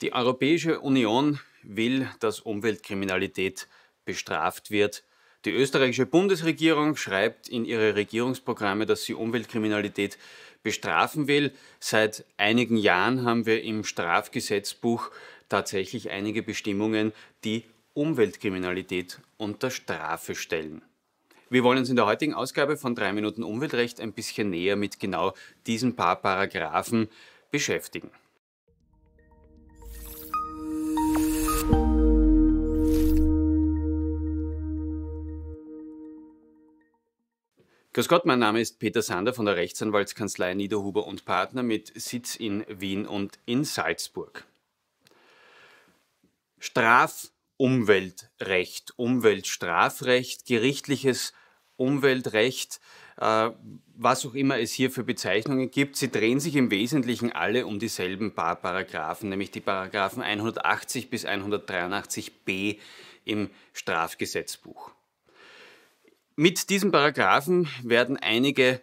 Die Europäische Union will, dass Umweltkriminalität bestraft wird. Die österreichische Bundesregierung schreibt in ihre Regierungsprogramme, dass sie Umweltkriminalität bestrafen will. Seit einigen Jahren haben wir im Strafgesetzbuch tatsächlich einige Bestimmungen, die Umweltkriminalität unter Strafe stellen. Wir wollen uns in der heutigen Ausgabe von 3 Minuten Umweltrecht ein bisschen näher mit genau diesen paar Paragraphen beschäftigen. Grüß Gott, mein Name ist Peter Sander von der Rechtsanwaltskanzlei Niederhuber und Partner mit Sitz in Wien und in Salzburg. Strafumweltrecht, Umweltstrafrecht, gerichtliches Umweltrecht, äh, was auch immer es hier für Bezeichnungen gibt, sie drehen sich im Wesentlichen alle um dieselben paar Paragraphen, nämlich die Paragraphen 180 bis 183b im Strafgesetzbuch. Mit diesem Paragraphen werden einige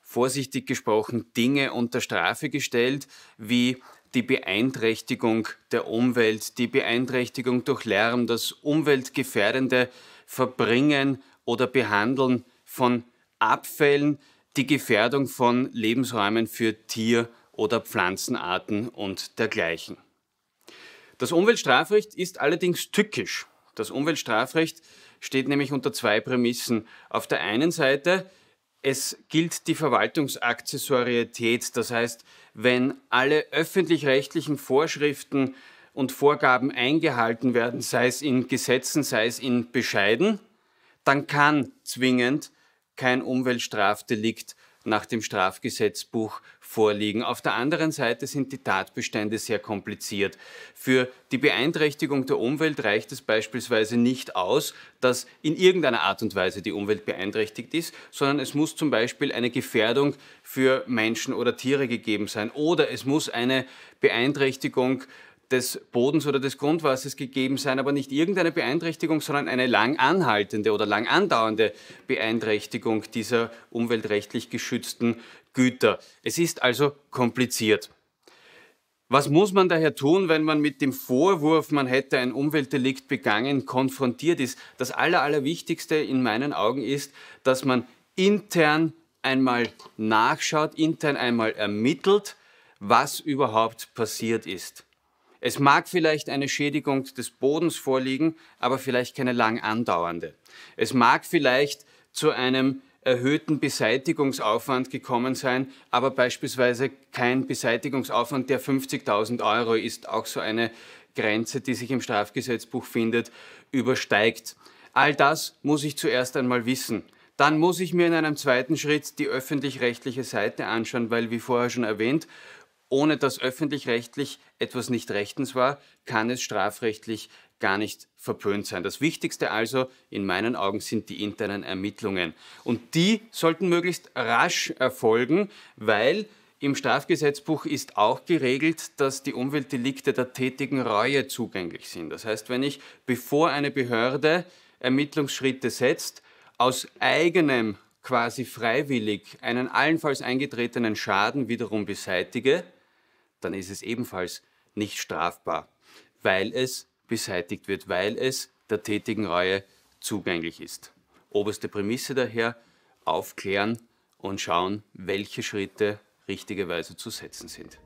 vorsichtig gesprochen Dinge unter Strafe gestellt, wie die Beeinträchtigung der Umwelt, die Beeinträchtigung durch Lärm, das umweltgefährdende Verbringen oder Behandeln von Abfällen, die Gefährdung von Lebensräumen für Tier- oder Pflanzenarten und dergleichen. Das Umweltstrafrecht ist allerdings tückisch. Das Umweltstrafrecht steht nämlich unter zwei Prämissen. Auf der einen Seite, es gilt die Verwaltungsakzessorietät, das heißt, wenn alle öffentlich-rechtlichen Vorschriften und Vorgaben eingehalten werden, sei es in Gesetzen, sei es in Bescheiden, dann kann zwingend kein Umweltstrafdelikt nach dem Strafgesetzbuch vorliegen. Auf der anderen Seite sind die Tatbestände sehr kompliziert. Für die Beeinträchtigung der Umwelt reicht es beispielsweise nicht aus, dass in irgendeiner Art und Weise die Umwelt beeinträchtigt ist, sondern es muss zum Beispiel eine Gefährdung für Menschen oder Tiere gegeben sein oder es muss eine Beeinträchtigung äh, des Bodens oder des Grundwassers gegeben sein, aber nicht irgendeine Beeinträchtigung, sondern eine lang anhaltende oder lang andauernde Beeinträchtigung dieser umweltrechtlich geschützten Güter. Es ist also kompliziert. Was muss man daher tun, wenn man mit dem Vorwurf, man hätte ein Umweltdelikt begangen, konfrontiert ist? Das Allerwichtigste in meinen Augen ist, dass man intern einmal nachschaut, intern einmal ermittelt, was überhaupt passiert ist. Es mag vielleicht eine Schädigung des Bodens vorliegen, aber vielleicht keine lang andauernde. Es mag vielleicht zu einem erhöhten Beseitigungsaufwand gekommen sein, aber beispielsweise kein Beseitigungsaufwand, der 50.000 Euro ist, auch so eine Grenze, die sich im Strafgesetzbuch findet, übersteigt. All das muss ich zuerst einmal wissen. Dann muss ich mir in einem zweiten Schritt die öffentlich-rechtliche Seite anschauen, weil, wie vorher schon erwähnt, ohne dass öffentlich-rechtlich etwas nicht rechtens war, kann es strafrechtlich gar nicht verpönt sein. Das Wichtigste also in meinen Augen sind die internen Ermittlungen. Und die sollten möglichst rasch erfolgen, weil im Strafgesetzbuch ist auch geregelt, dass die Umweltdelikte der tätigen Reue zugänglich sind. Das heißt, wenn ich, bevor eine Behörde Ermittlungsschritte setzt, aus eigenem quasi freiwillig einen allenfalls eingetretenen Schaden wiederum beseitige, dann ist es ebenfalls nicht strafbar, weil es beseitigt wird, weil es der tätigen Reue zugänglich ist. Oberste Prämisse daher, aufklären und schauen, welche Schritte richtigerweise zu setzen sind.